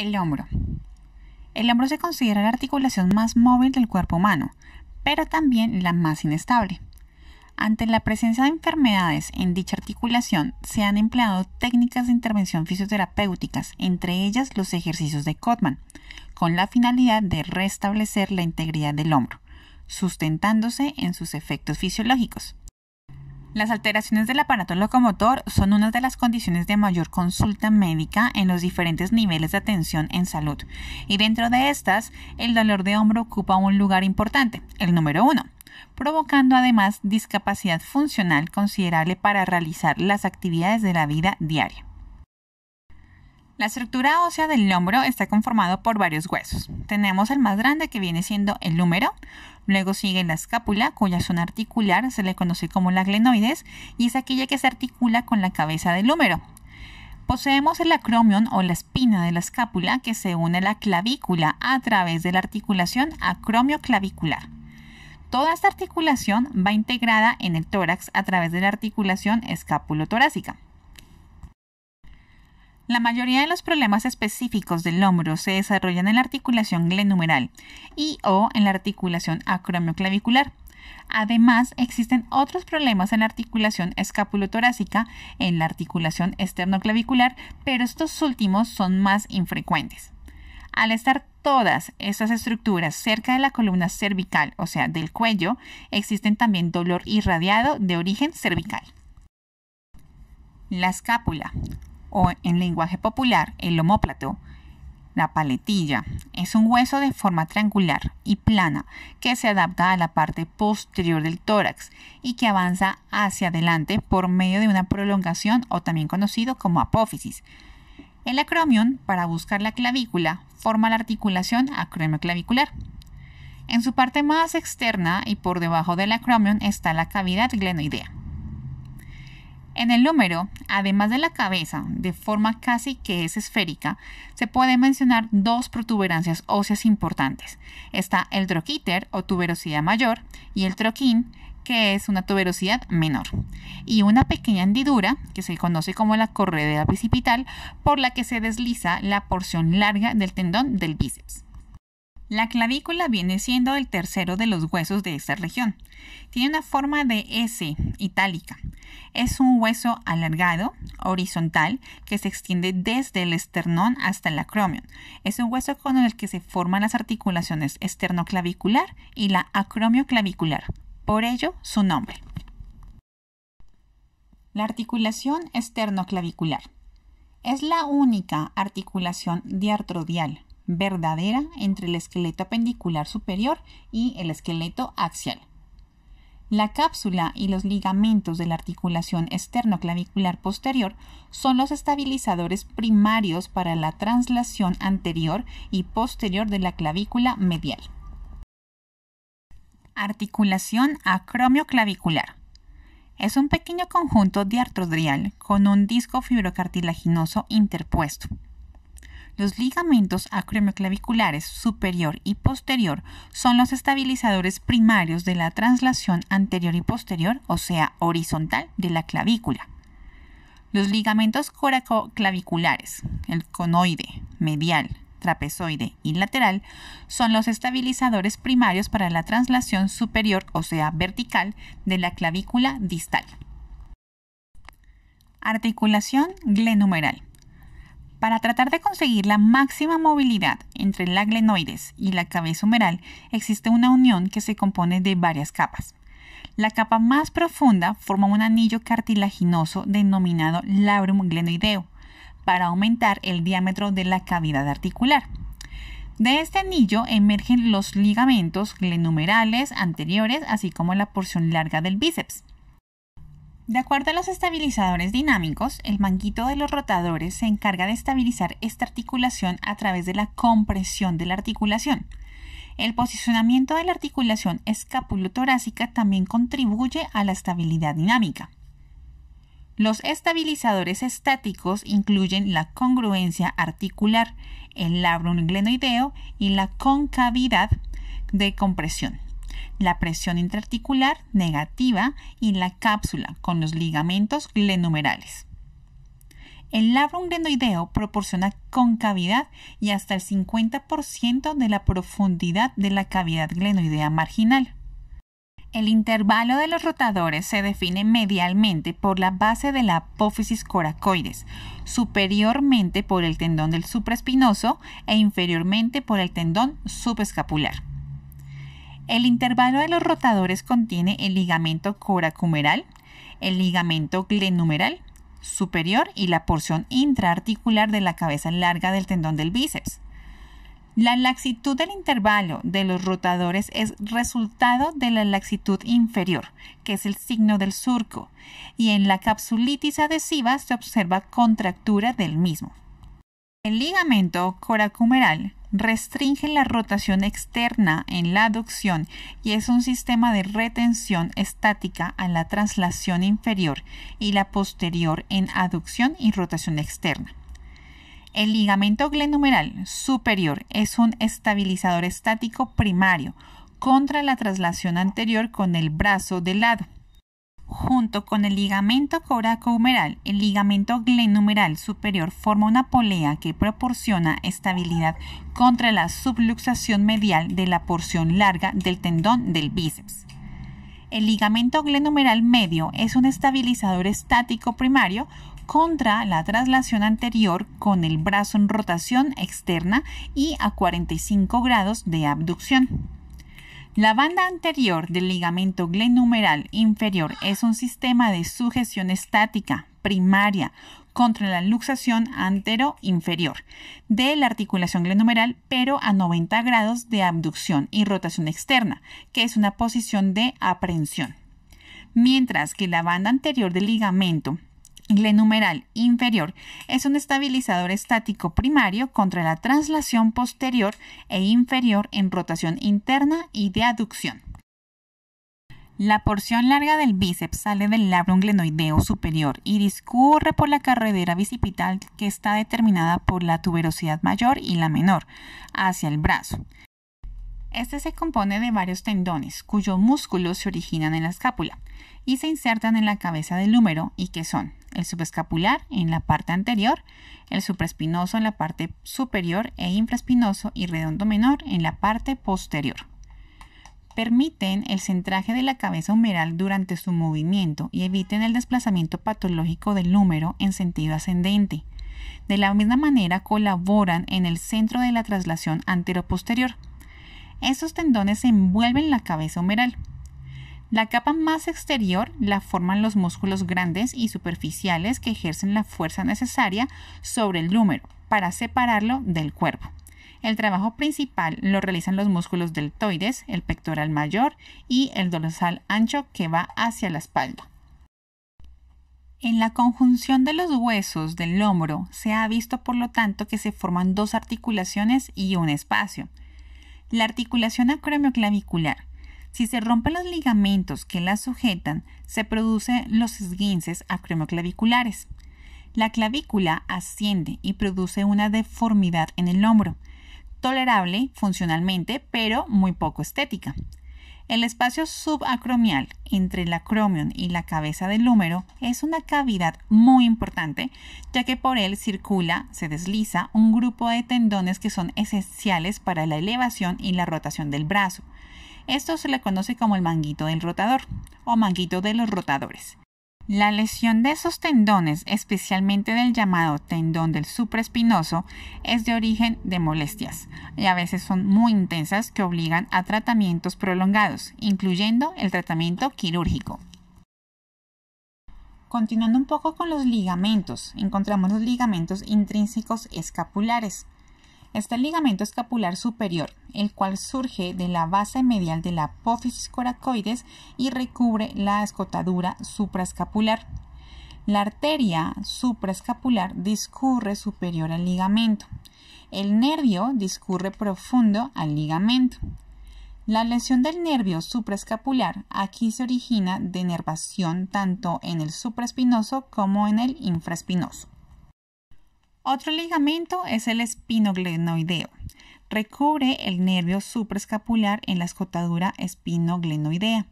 El hombro. El hombro se considera la articulación más móvil del cuerpo humano, pero también la más inestable. Ante la presencia de enfermedades en dicha articulación, se han empleado técnicas de intervención fisioterapéuticas, entre ellas los ejercicios de Kotman, con la finalidad de restablecer la integridad del hombro, sustentándose en sus efectos fisiológicos. Las alteraciones del aparato locomotor son una de las condiciones de mayor consulta médica en los diferentes niveles de atención en salud, y dentro de estas, el dolor de hombro ocupa un lugar importante, el número uno, provocando además discapacidad funcional considerable para realizar las actividades de la vida diaria. La estructura ósea del hombro está conformado por varios huesos. Tenemos el más grande que viene siendo el húmero, luego sigue la escápula, cuya zona articular se le conoce como la glenoides y es aquella que se articula con la cabeza del húmero. Poseemos el acromion o la espina de la escápula que se une a la clavícula a través de la articulación acromioclavicular. Toda esta articulación va integrada en el tórax a través de la articulación escapulotorácica. La mayoría de los problemas específicos del hombro se desarrollan en la articulación glenumeral y o en la articulación acromioclavicular. Además, existen otros problemas en la articulación escapulotorácica, en la articulación esternoclavicular, pero estos últimos son más infrecuentes. Al estar todas estas estructuras cerca de la columna cervical, o sea, del cuello, existen también dolor irradiado de origen cervical. La escápula o en lenguaje popular el homóplato, la paletilla, es un hueso de forma triangular y plana que se adapta a la parte posterior del tórax y que avanza hacia adelante por medio de una prolongación o también conocido como apófisis. El acromion, para buscar la clavícula, forma la articulación acromioclavicular. En su parte más externa y por debajo del acromion está la cavidad glenoidea. En el número, además de la cabeza, de forma casi que es esférica, se pueden mencionar dos protuberancias óseas importantes. Está el troquíter o tuberosidad mayor y el troquín, que es una tuberosidad menor, y una pequeña hendidura, que se conoce como la corredera bicipital, por la que se desliza la porción larga del tendón del bíceps. La clavícula viene siendo el tercero de los huesos de esta región. Tiene una forma de S itálica. Es un hueso alargado, horizontal, que se extiende desde el esternón hasta el acromion. Es un hueso con el que se forman las articulaciones esternoclavicular y la acromioclavicular. Por ello, su nombre. La articulación esternoclavicular es la única articulación diartrodial verdadera entre el esqueleto apendicular superior y el esqueleto axial. La cápsula y los ligamentos de la articulación externo-clavicular posterior son los estabilizadores primarios para la translación anterior y posterior de la clavícula medial. Articulación acromioclavicular. Es un pequeño conjunto diartrodrial con un disco fibrocartilaginoso interpuesto. Los ligamentos acromioclaviculares superior y posterior son los estabilizadores primarios de la translación anterior y posterior, o sea, horizontal de la clavícula. Los ligamentos coracoclaviculares, el conoide, medial, trapezoide y lateral son los estabilizadores primarios para la translación superior, o sea, vertical, de la clavícula distal. Articulación glenumeral. Para tratar de conseguir la máxima movilidad entre la glenoides y la cabeza humeral, existe una unión que se compone de varias capas. La capa más profunda forma un anillo cartilaginoso denominado labrum glenoideo para aumentar el diámetro de la cavidad articular. De este anillo emergen los ligamentos glenumerales anteriores, así como la porción larga del bíceps. De acuerdo a los estabilizadores dinámicos, el manguito de los rotadores se encarga de estabilizar esta articulación a través de la compresión de la articulación. El posicionamiento de la articulación escapulotorácica también contribuye a la estabilidad dinámica. Los estabilizadores estáticos incluyen la congruencia articular, el labrum glenoideo y la concavidad de compresión la presión interarticular negativa y la cápsula con los ligamentos glenumerales. El labrum glenoideo proporciona concavidad y hasta el 50% de la profundidad de la cavidad glenoidea marginal. El intervalo de los rotadores se define medialmente por la base de la apófisis coracoides, superiormente por el tendón del supraespinoso e inferiormente por el tendón subescapular. El intervalo de los rotadores contiene el ligamento coracumeral, el ligamento glenumeral superior y la porción intraarticular de la cabeza larga del tendón del bíceps. La laxitud del intervalo de los rotadores es resultado de la laxitud inferior, que es el signo del surco, y en la capsulitis adhesiva se observa contractura del mismo. El ligamento coracumeral restringe la rotación externa en la aducción y es un sistema de retención estática a la traslación inferior y la posterior en aducción y rotación externa. El ligamento glenumeral superior es un estabilizador estático primario contra la traslación anterior con el brazo de lado junto con el ligamento coracohumeral, el ligamento glenumeral superior forma una polea que proporciona estabilidad contra la subluxación medial de la porción larga del tendón del bíceps. El ligamento glenumeral medio es un estabilizador estático primario contra la traslación anterior con el brazo en rotación externa y a 45 grados de abducción. La banda anterior del ligamento glenumeral inferior es un sistema de sujeción estática primaria contra la luxación antero-inferior de la articulación glenumeral, pero a 90 grados de abducción y rotación externa, que es una posición de aprehensión. Mientras que la banda anterior del ligamento glenumeral inferior es un estabilizador estático primario contra la traslación posterior e inferior en rotación interna y de aducción. La porción larga del bíceps sale del labrum glenoideo superior y discurre por la carretera bicipital que está determinada por la tuberosidad mayor y la menor, hacia el brazo. Este se compone de varios tendones, cuyos músculos se originan en la escápula y se insertan en la cabeza del húmero y que son el subescapular en la parte anterior, el supraespinoso en la parte superior e infraespinoso y redondo menor en la parte posterior. Permiten el centraje de la cabeza humeral durante su movimiento y eviten el desplazamiento patológico del húmero en sentido ascendente. De la misma manera colaboran en el centro de la traslación anteroposterior. Estos tendones envuelven la cabeza humeral, la capa más exterior la forman los músculos grandes y superficiales que ejercen la fuerza necesaria sobre el húmero para separarlo del cuerpo. El trabajo principal lo realizan los músculos deltoides, el pectoral mayor y el dorsal ancho que va hacia la espalda. En la conjunción de los huesos del hombro se ha visto por lo tanto que se forman dos articulaciones y un espacio. La articulación acromioclavicular si se rompen los ligamentos que la sujetan, se producen los esguinces acromioclaviculares. La clavícula asciende y produce una deformidad en el hombro, tolerable funcionalmente, pero muy poco estética. El espacio subacromial entre el acromion y la cabeza del húmero es una cavidad muy importante, ya que por él circula, se desliza un grupo de tendones que son esenciales para la elevación y la rotación del brazo. Esto se le conoce como el manguito del rotador o manguito de los rotadores. La lesión de esos tendones, especialmente del llamado tendón del supraespinoso, es de origen de molestias y a veces son muy intensas que obligan a tratamientos prolongados, incluyendo el tratamiento quirúrgico. Continuando un poco con los ligamentos, encontramos los ligamentos intrínsecos escapulares, Está el ligamento escapular superior, el cual surge de la base medial de la apófisis coracoides y recubre la escotadura supraescapular. La arteria supraescapular discurre superior al ligamento. El nervio discurre profundo al ligamento. La lesión del nervio supraescapular aquí se origina de nervación tanto en el supraespinoso como en el infraespinoso. Otro ligamento es el espinoglenoideo. Recubre el nervio supraescapular en la escotadura espinoglenoidea.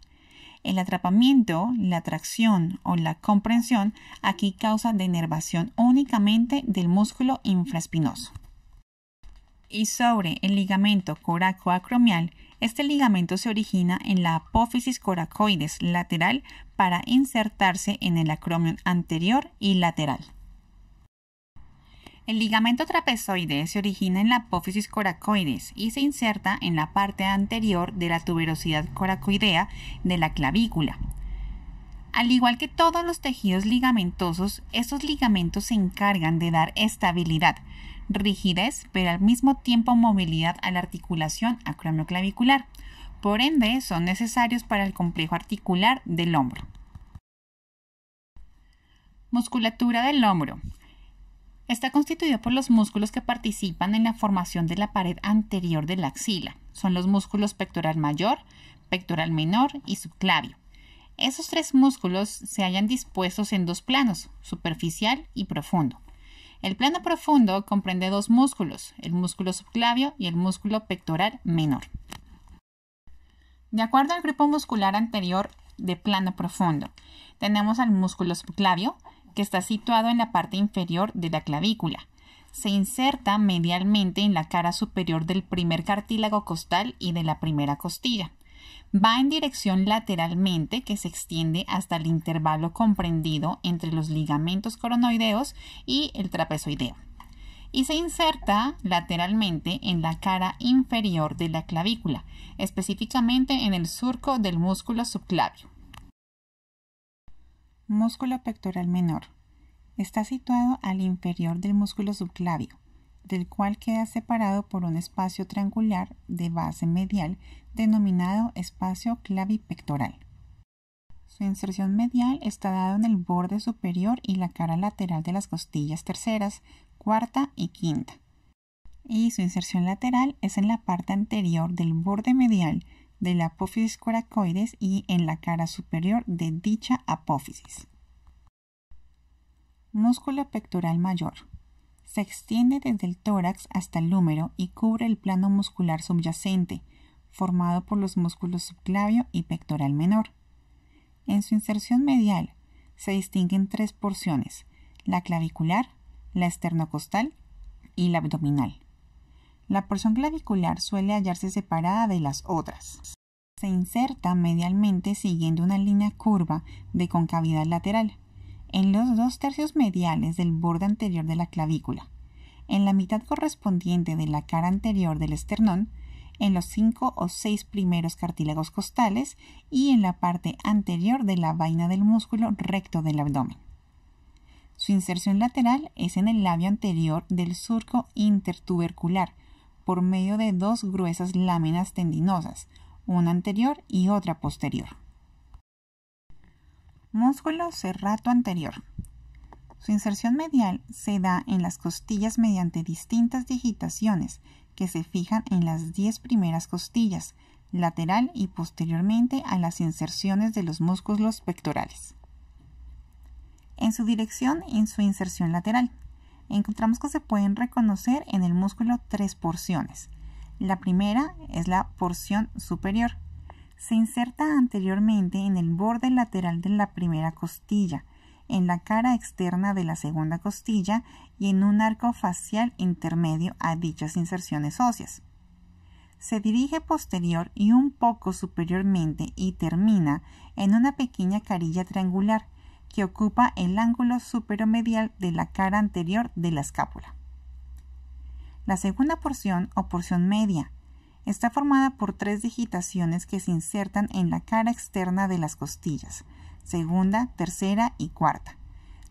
El atrapamiento, la tracción o la comprensión aquí causa denervación únicamente del músculo infraespinoso. Y sobre el ligamento coracoacromial, este ligamento se origina en la apófisis coracoides lateral para insertarse en el acromion anterior y lateral. El ligamento trapezoide se origina en la apófisis coracoides y se inserta en la parte anterior de la tuberosidad coracoidea de la clavícula. Al igual que todos los tejidos ligamentosos, estos ligamentos se encargan de dar estabilidad, rigidez, pero al mismo tiempo movilidad a la articulación acromioclavicular. Por ende, son necesarios para el complejo articular del hombro. Musculatura del hombro. Está constituido por los músculos que participan en la formación de la pared anterior de la axila. Son los músculos pectoral mayor, pectoral menor y subclavio. Esos tres músculos se hallan dispuestos en dos planos, superficial y profundo. El plano profundo comprende dos músculos, el músculo subclavio y el músculo pectoral menor. De acuerdo al grupo muscular anterior de plano profundo, tenemos al músculo subclavio, que está situado en la parte inferior de la clavícula. Se inserta medialmente en la cara superior del primer cartílago costal y de la primera costilla. Va en dirección lateralmente que se extiende hasta el intervalo comprendido entre los ligamentos coronoideos y el trapezoideo. Y se inserta lateralmente en la cara inferior de la clavícula, específicamente en el surco del músculo subclavio. Músculo pectoral menor. Está situado al inferior del músculo subclavio, del cual queda separado por un espacio triangular de base medial denominado espacio clavipectoral. Su inserción medial está dado en el borde superior y la cara lateral de las costillas terceras, cuarta y quinta. Y su inserción lateral es en la parte anterior del borde medial de la apófisis coracoides y en la cara superior de dicha apófisis. Músculo pectoral mayor. Se extiende desde el tórax hasta el húmero y cubre el plano muscular subyacente, formado por los músculos subclavio y pectoral menor. En su inserción medial se distinguen tres porciones, la clavicular, la esternocostal y la abdominal. La porción clavicular suele hallarse separada de las otras. Se inserta medialmente siguiendo una línea curva de concavidad lateral en los dos tercios mediales del borde anterior de la clavícula, en la mitad correspondiente de la cara anterior del esternón, en los cinco o seis primeros cartílagos costales y en la parte anterior de la vaina del músculo recto del abdomen. Su inserción lateral es en el labio anterior del surco intertubercular, por medio de dos gruesas láminas tendinosas, una anterior y otra posterior. Músculo serrato anterior. Su inserción medial se da en las costillas mediante distintas digitaciones que se fijan en las 10 primeras costillas, lateral y posteriormente a las inserciones de los músculos pectorales. En su dirección en su inserción lateral, encontramos que se pueden reconocer en el músculo tres porciones. La primera es la porción superior. Se inserta anteriormente en el borde lateral de la primera costilla, en la cara externa de la segunda costilla y en un arco facial intermedio a dichas inserciones óseas. Se dirige posterior y un poco superiormente y termina en una pequeña carilla triangular que ocupa el ángulo superomedial de la cara anterior de la escápula. La segunda porción o porción media está formada por tres digitaciones que se insertan en la cara externa de las costillas, segunda, tercera y cuarta.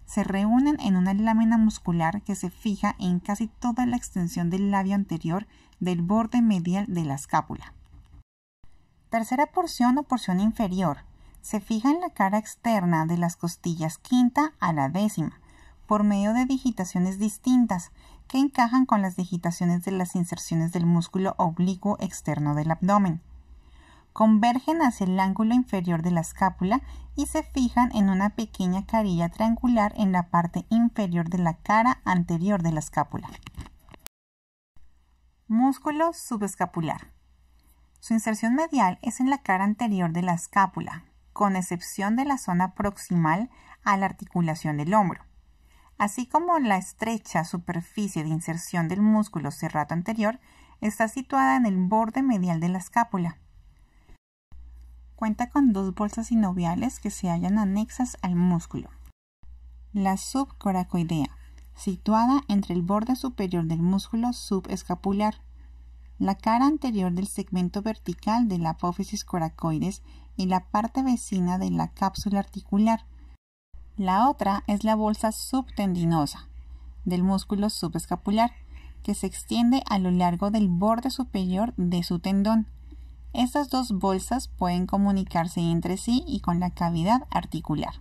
Se reúnen en una lámina muscular que se fija en casi toda la extensión del labio anterior del borde medial de la escápula. Tercera porción o porción inferior se fija en la cara externa de las costillas quinta a la décima, por medio de digitaciones distintas que encajan con las digitaciones de las inserciones del músculo oblicuo externo del abdomen. Convergen hacia el ángulo inferior de la escápula y se fijan en una pequeña carilla triangular en la parte inferior de la cara anterior de la escápula. Músculo subescapular. Su inserción medial es en la cara anterior de la escápula, con excepción de la zona proximal a la articulación del hombro, así como la estrecha superficie de inserción del músculo serrato anterior está situada en el borde medial de la escápula. Cuenta con dos bolsas sinoviales que se hallan anexas al músculo. La subcoracoidea, situada entre el borde superior del músculo subescapular, la cara anterior del segmento vertical de la apófisis coracoides y la parte vecina de la cápsula articular. La otra es la bolsa subtendinosa del músculo subescapular, que se extiende a lo largo del borde superior de su tendón. Estas dos bolsas pueden comunicarse entre sí y con la cavidad articular.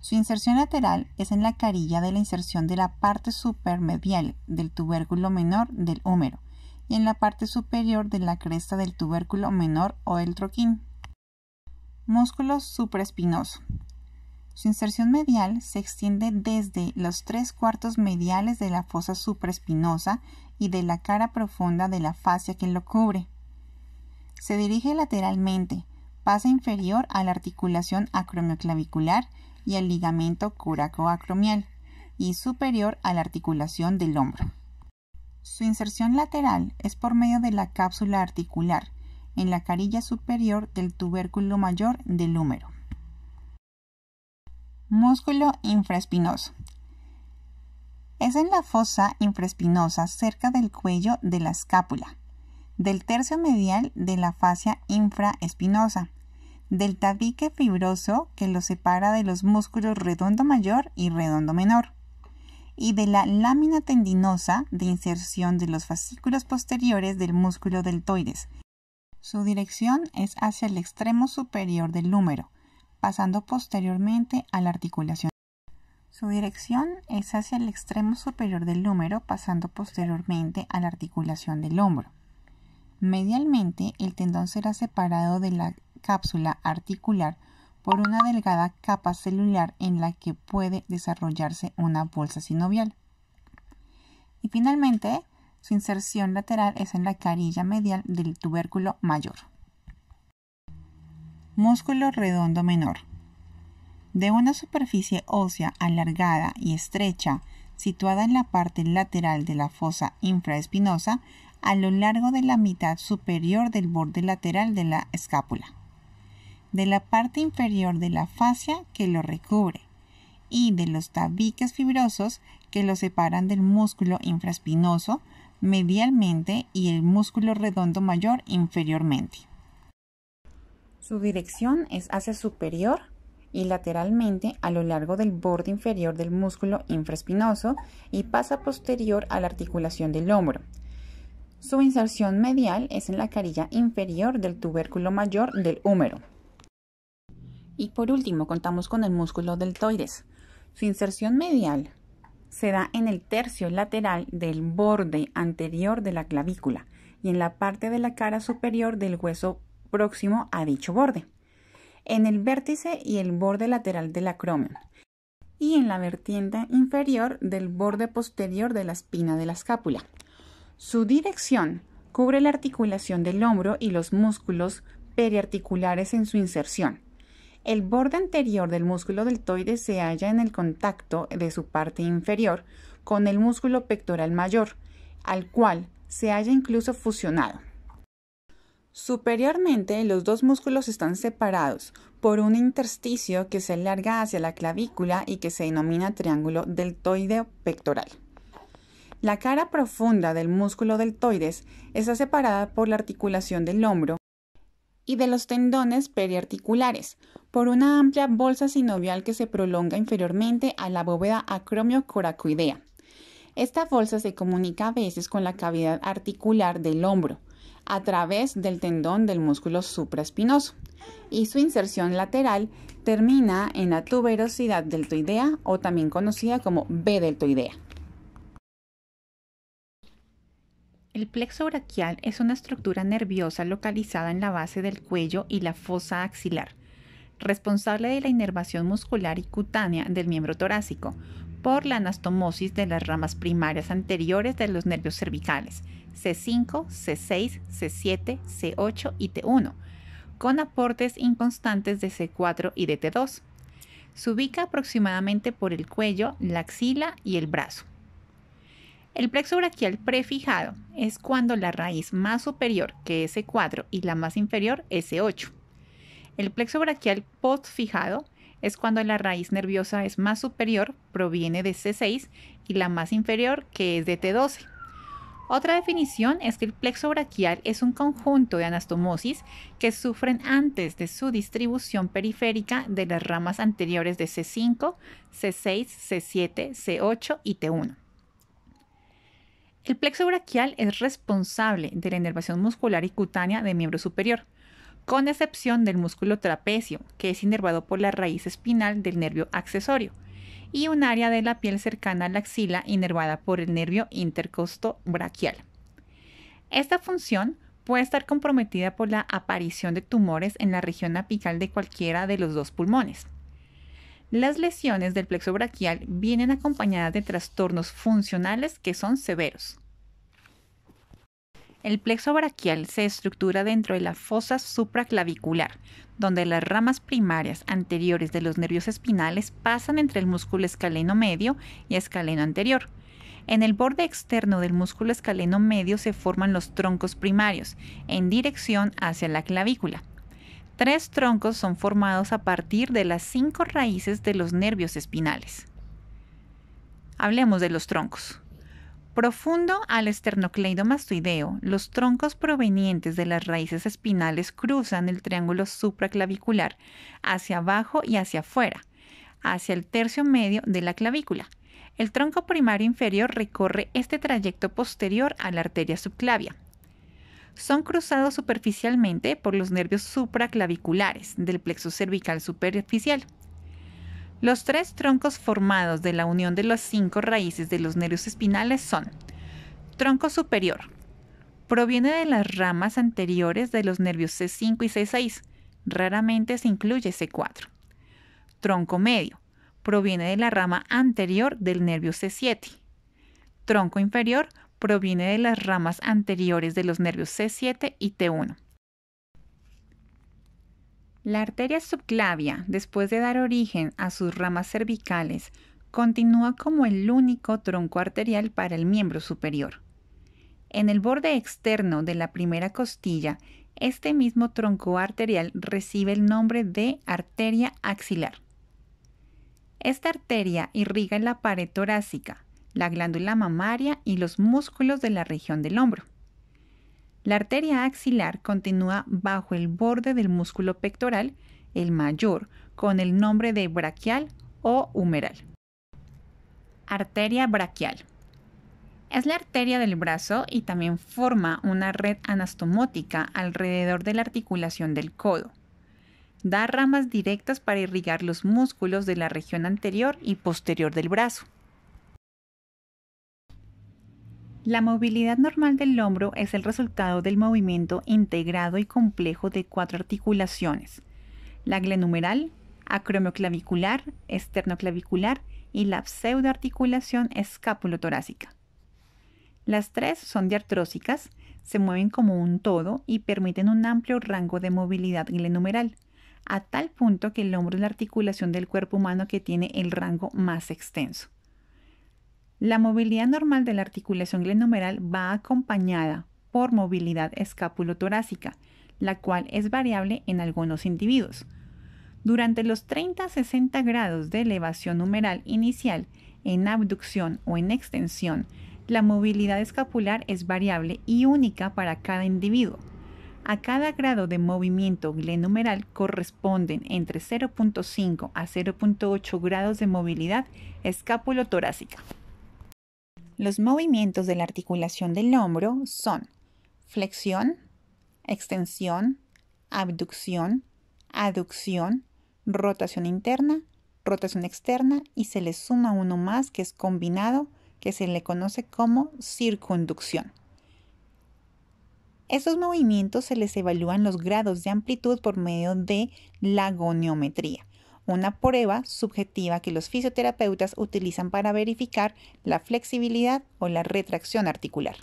Su inserción lateral es en la carilla de la inserción de la parte supermedial del tubérculo menor del húmero, y en la parte superior de la cresta del tubérculo menor o el troquín. Músculo supraespinoso. Su inserción medial se extiende desde los tres cuartos mediales de la fosa supraespinosa y de la cara profunda de la fascia que lo cubre. Se dirige lateralmente, pasa inferior a la articulación acromioclavicular y al ligamento curacoacromial, y superior a la articulación del hombro. Su inserción lateral es por medio de la cápsula articular, en la carilla superior del tubérculo mayor del húmero. Músculo infraespinoso. Es en la fosa infraespinosa cerca del cuello de la escápula, del tercio medial de la fascia infraespinosa, del tabique fibroso que lo separa de los músculos redondo mayor y redondo menor y de la lámina tendinosa de inserción de los fascículos posteriores del músculo deltoides. Su dirección es hacia el extremo superior del húmero, pasando posteriormente a la articulación. Su dirección es hacia el extremo superior del húmero, pasando posteriormente a la articulación del hombro. Medialmente, el tendón será separado de la cápsula articular por una delgada capa celular en la que puede desarrollarse una bolsa sinovial. Y finalmente, su inserción lateral es en la carilla medial del tubérculo mayor. Músculo redondo menor. De una superficie ósea alargada y estrecha, situada en la parte lateral de la fosa infraespinosa, a lo largo de la mitad superior del borde lateral de la escápula de la parte inferior de la fascia que lo recubre y de los tabiques fibrosos que lo separan del músculo infraspinoso medialmente y el músculo redondo mayor inferiormente. Su dirección es hacia superior y lateralmente a lo largo del borde inferior del músculo infraspinoso y pasa posterior a la articulación del hombro. Su inserción medial es en la carilla inferior del tubérculo mayor del húmero. Y por último, contamos con el músculo deltoides. Su inserción medial se da en el tercio lateral del borde anterior de la clavícula y en la parte de la cara superior del hueso próximo a dicho borde, en el vértice y el borde lateral del acromion y en la vertiente inferior del borde posterior de la espina de la escápula. Su dirección cubre la articulación del hombro y los músculos periarticulares en su inserción. El borde anterior del músculo deltoide se halla en el contacto de su parte inferior con el músculo pectoral mayor, al cual se halla incluso fusionado. Superiormente, los dos músculos están separados por un intersticio que se alarga hacia la clavícula y que se denomina triángulo deltoideo pectoral. La cara profunda del músculo deltoides está separada por la articulación del hombro y de los tendones periarticulares, por una amplia bolsa sinovial que se prolonga inferiormente a la bóveda acromiocoracoidea. Esta bolsa se comunica a veces con la cavidad articular del hombro, a través del tendón del músculo supraespinoso, y su inserción lateral termina en la tuberosidad deltoidea o también conocida como B deltoidea. El plexo brachial es una estructura nerviosa localizada en la base del cuello y la fosa axilar responsable de la inervación muscular y cutánea del miembro torácico, por la anastomosis de las ramas primarias anteriores de los nervios cervicales, C5, C6, C7, C8 y T1, con aportes inconstantes de C4 y de T2. Se ubica aproximadamente por el cuello, la axila y el brazo. El plexo braquial prefijado es cuando la raíz más superior, que es C4, y la más inferior, S8. El plexo braquial fijado es cuando la raíz nerviosa es más superior, proviene de C6, y la más inferior, que es de T12. Otra definición es que el plexo brachial es un conjunto de anastomosis que sufren antes de su distribución periférica de las ramas anteriores de C5, C6, C7, C8 y T1. El plexo brachial es responsable de la inervación muscular y cutánea del miembro superior con excepción del músculo trapecio, que es inervado por la raíz espinal del nervio accesorio, y un área de la piel cercana a la axila inervada por el nervio intercosto braquial. Esta función puede estar comprometida por la aparición de tumores en la región apical de cualquiera de los dos pulmones. Las lesiones del plexo braquial vienen acompañadas de trastornos funcionales que son severos. El plexo braquial se estructura dentro de la fosa supraclavicular, donde las ramas primarias anteriores de los nervios espinales pasan entre el músculo escaleno medio y escaleno anterior. En el borde externo del músculo escaleno medio se forman los troncos primarios, en dirección hacia la clavícula. Tres troncos son formados a partir de las cinco raíces de los nervios espinales. Hablemos de los troncos. Profundo al esternocleidomastoideo, los troncos provenientes de las raíces espinales cruzan el triángulo supraclavicular hacia abajo y hacia afuera, hacia el tercio medio de la clavícula. El tronco primario inferior recorre este trayecto posterior a la arteria subclavia. Son cruzados superficialmente por los nervios supraclaviculares del plexo cervical superficial los tres troncos formados de la unión de las cinco raíces de los nervios espinales son tronco superior. Proviene de las ramas anteriores de los nervios C5 y C6. Raramente se incluye C4. Tronco medio. Proviene de la rama anterior del nervio C7. Tronco inferior proviene de las ramas anteriores de los nervios C7 y T1. La arteria subclavia, después de dar origen a sus ramas cervicales, continúa como el único tronco arterial para el miembro superior. En el borde externo de la primera costilla, este mismo tronco arterial recibe el nombre de arteria axilar. Esta arteria irriga la pared torácica, la glándula mamaria y los músculos de la región del hombro. La arteria axilar continúa bajo el borde del músculo pectoral, el mayor, con el nombre de braquial o humeral. Arteria braquial. Es la arteria del brazo y también forma una red anastomótica alrededor de la articulación del codo. Da ramas directas para irrigar los músculos de la región anterior y posterior del brazo. La movilidad normal del hombro es el resultado del movimiento integrado y complejo de cuatro articulaciones, la glenumeral, acromioclavicular, esternoclavicular y la pseudoarticulación escapulotorácica. Las tres son diartrósicas, se mueven como un todo y permiten un amplio rango de movilidad glenumeral, a tal punto que el hombro es la articulación del cuerpo humano que tiene el rango más extenso. La movilidad normal de la articulación glenomeral va acompañada por movilidad escápulo-torácica, la cual es variable en algunos individuos. Durante los 30-60 grados de elevación numeral inicial en abducción o en extensión, la movilidad escapular es variable y única para cada individuo. A cada grado de movimiento glenumeral corresponden entre 0.5 a 0.8 grados de movilidad escapulotorácica. Los movimientos de la articulación del hombro son flexión, extensión, abducción, aducción, rotación interna, rotación externa y se le suma uno más que es combinado que se le conoce como circunducción. Estos movimientos se les evalúan los grados de amplitud por medio de la goniometría una prueba subjetiva que los fisioterapeutas utilizan para verificar la flexibilidad o la retracción articular.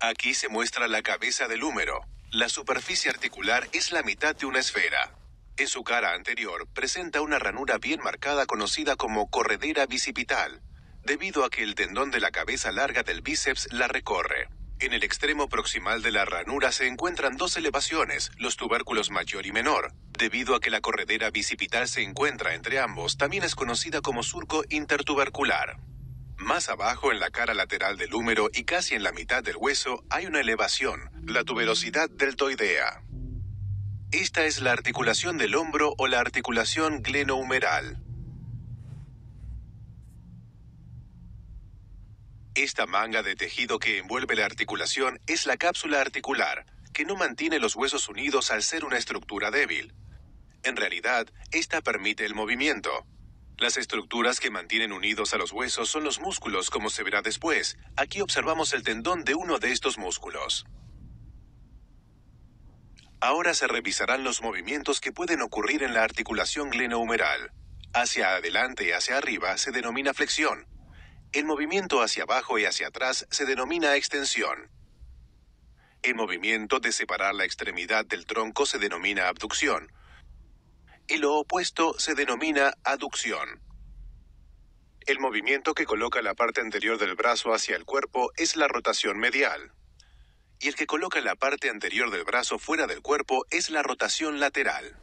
Aquí se muestra la cabeza del húmero. La superficie articular es la mitad de una esfera. En su cara anterior presenta una ranura bien marcada conocida como corredera bicipital, debido a que el tendón de la cabeza larga del bíceps la recorre. En el extremo proximal de la ranura se encuentran dos elevaciones, los tubérculos mayor y menor. Debido a que la corredera bicipital se encuentra entre ambos, también es conocida como surco intertubercular. Más abajo, en la cara lateral del húmero y casi en la mitad del hueso, hay una elevación, la tuberosidad deltoidea. Esta es la articulación del hombro o la articulación glenohumeral. Esta manga de tejido que envuelve la articulación es la cápsula articular, que no mantiene los huesos unidos al ser una estructura débil. En realidad, esta permite el movimiento. Las estructuras que mantienen unidos a los huesos son los músculos, como se verá después. Aquí observamos el tendón de uno de estos músculos. Ahora se revisarán los movimientos que pueden ocurrir en la articulación glenohumeral. Hacia adelante y hacia arriba se denomina flexión, el movimiento hacia abajo y hacia atrás se denomina extensión. El movimiento de separar la extremidad del tronco se denomina abducción. Y lo opuesto se denomina aducción. El movimiento que coloca la parte anterior del brazo hacia el cuerpo es la rotación medial. Y el que coloca la parte anterior del brazo fuera del cuerpo es la rotación lateral.